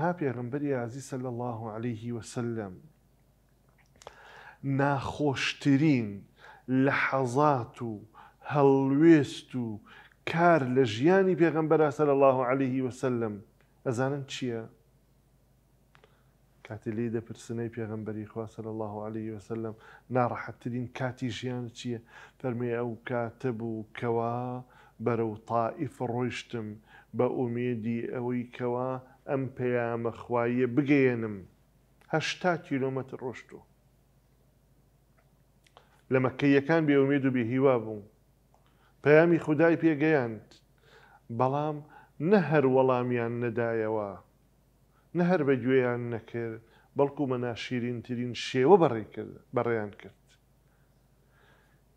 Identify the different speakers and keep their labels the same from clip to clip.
Speaker 1: ها پێغمبەری عزی سەل الله عليه وسلم ناخۆشترین لە حەزات و هەڵوێست و کار لە ژیانی پێغمبەر سەل الله عليه وسلم ئەزانن چییە؟ کاتی لی دەپرسنەی پێغمبەری خواسە الله عليه وسلم ناڕەحەتترین کاتی ژیان چییە؟ فەرمی ئەو کاتە بوو کەوا بەرەو تائیف ڕۆیشتم بە ئومێدی ئەوەی کەوا ئەم پەیامە خوایە بگەێنم هەشتا کیلۆمەتر ڕۆشتوو لە مەکەیەکان بێومێد و بێهیوا بوو پەیامی خودای پێگەیاند بەڵام نە هەر وەڵامیان نەدایەوە نە هەر بە گوێیان نەکرد بەڵکو مەناشیرینترین شێوە بەڕێیان کرد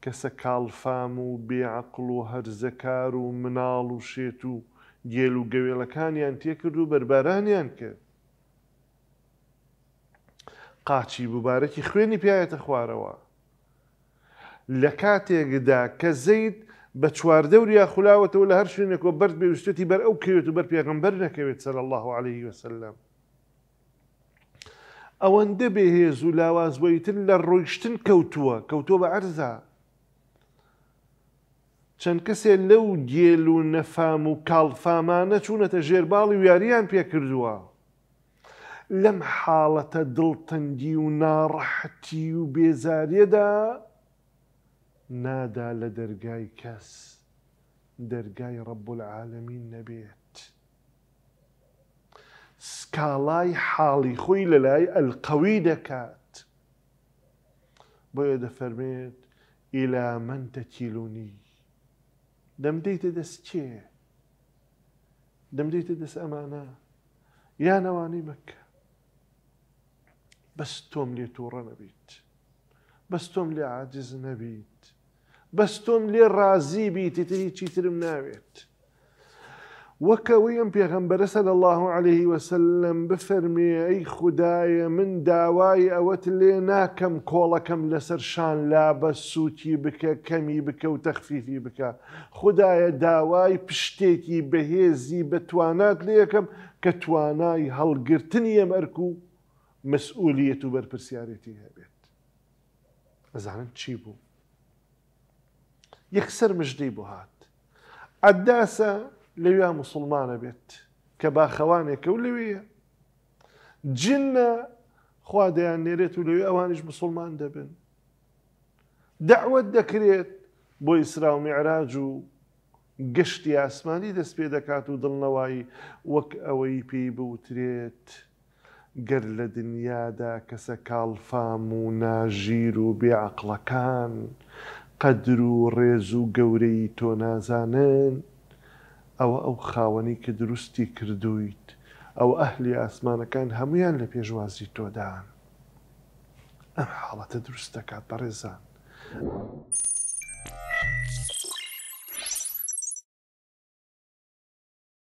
Speaker 1: کەسە کاڵفام و بێعقل و هەرزەکار و مناڵ و شێت و گێل و گەوێڵەکانیان تێکرد و بەربارانیان کرد قاچی ببارەکی خوێنی پیاەتە خوارەوە لە کاتێکدا کە زەید بە چواردەوری یا خولاوەتەوە لە هەر شوێنێکەوە بەر بێوشتێتی بەر ئەو کەوێت و بەر پێغمبەر نەکەوێت سەر الله عليه وسلم ئەوەندە بێهێز و لاوازبیتن لە ڕۆیشتن کەوتووە کەوتۆ بە عەرزە چەند کەسێ لەو گێل و نەفام و کاڵفامانە چوونەتە ژێرباڵی و یاریان پێکردووە. لەم حاڵەتە دڵتەنگی و ناڕەحەتی و بێزاریەدا نادا لە دەرگای کەس دەرگای ڕەب العالمین نەبێت. سکاڵای حاڵی خۆی لە لای ئەلقەوی دەکات. بۆیە دەفەرمێت ئیلا من تەکیلونی دەمدەیتە دەست کێ دەمدەیتە دەست ئەمانە یان ئەوانەی مەکە بەس تۆم لێ تووڕە نەبیت بەس تۆم لێ عاجز نەبیت بەس تۆم لێ ڕازی بیت تری چیترم ناوێت وەکەوەی ئەم پێغەمبەرە سەد الله عليه وسلم بفەرمێ ئەی خدایە من داوای ئەوەت لێ ناکەم کۆڵەکەم لەسەر شان لا بە سووتی بکە کەمی بکە و تەخفیفی بکە خدایە داوای پشتێکی بەهێزی بەتوانات لێەکەم کە توانای هەڵگرتنی ئەم ئەرک و مەسئولیت و بەرپسیارەتی هەبێت ئەزانم چی بوو یەکسەر مژدەی بۆ هات ئەداسە لەوێ مسلمانە بێت کە باخەوانێکە و لەوێە جنە خوا دەیان نێرێت و لەوێ ئەوانش مسلمان دەبن دەعوت دەکرێت بۆ ئیسرا و میعراج و گەشتی ئاسمانی دەست پێ دەکات و دڵنەوەی وەک ئەوەی پێی بوترێت گەر لە دنیادا کەسە کاڵفام و ناژیر و بێعقلەکان قەدر و ڕێز و گەورەی تۆ نازانن ئەوە ئەو خاوەنی کە دروستی کردویت ئەو ئەهلی ئاسمانەکان هەمویان لە پێشوازی تۆدان ئەم حاڵەتە دروست دەکات بەڕێزان.